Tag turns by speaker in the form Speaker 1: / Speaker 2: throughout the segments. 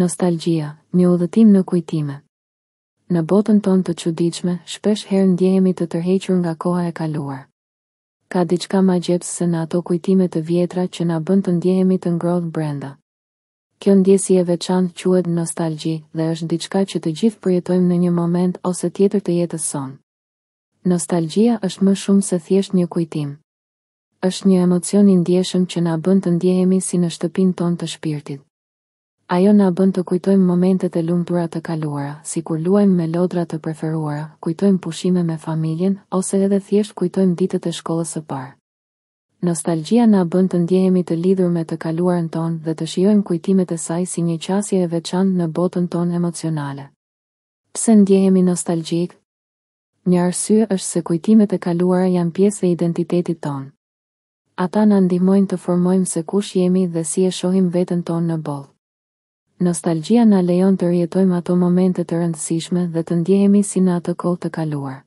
Speaker 1: nostalgia, një udhëtim në kujtime. Në botën tonë të çuditshme, shpesh herë ndjehemi të tërhequr nga koha e kaluar. Ka diçka më se në ato kujtime të vjetra që na bën të ndjehemi të ngrohtë brenda. Kjo ndjesi e veçantë quhet nostalgji dhe është diçka që të gjithë përjetojmë në një moment ose tjetër të jetës sonë. Nostalgjia është më shumë se thjesht një kujtim. Është një emocion i ndjeshëm që na bën të ndjehemi si në shtëpinë tonë të shpirtit. Ajo na bën të kujtojmë momentet e lumtura të kaluara, si kur luajmë me lodra të preferuara, kujtojmë pushime me familjen, ose edhe thjesht kujtojmë ditët e shkollës së parë. Nostalgjia na bën të ndjehemi të lidhur me të kaluarën tonë dhe të shijojmë kujtimet e saj si një qasje e veçantë në botën tonë emocionale. Pse ndjehemi nostalgjik? Një arsye është se kujtimet e kaluara janë pjesë e identitetit tonë. Ata na ndihmojnë të formojmë se kush jemi dhe si e shohim veten tonë në botë. Nostalgia na lejon të rjetojmë ato momente të rëndësishme dhe të ndjehemi si në atë kohë të kaluar.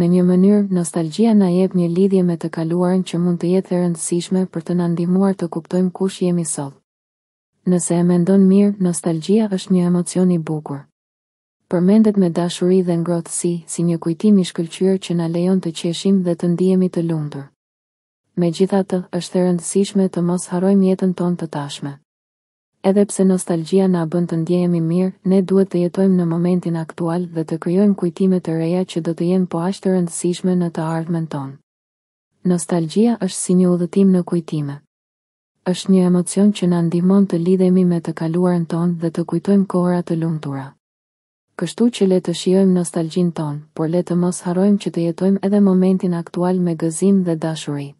Speaker 1: Në një mënyrë, nostalgia na jep një lidhje me të kaluarën që mund të jetë e rëndësishme për të na ndihmuar të kuptojmë kush jemi sot. Nëse e mendon mirë, nostalgia është një emocion i bukur. Përmendet me dashuri dhe ngrohtësi, si një kujtim i shkëlqyer që na lejon të qeshim dhe të ndihemi të lumtur. Megjithatë, është e rëndësishme të mos harrojmë jetën tonë të tashme. Edhe pse nostalgjia na bën të ndjehemi mirë, ne duhet të jetojmë në momentin aktual dhe të krijojmë kujtime të reja që do të jenë po aq të rëndësishme në të ardhmen tonë. Nostalgjia është si një udhëtim në kujtime. Është një emocion që na ndihmon të lidhemi me të kaluarën tonë dhe të kujtojmë kohëra të lumtura. Kështu që le të shijojmë nostalgjin tonë, por le të mos harrojmë që të jetojmë edhe momentin aktual me gëzim dhe dashuri.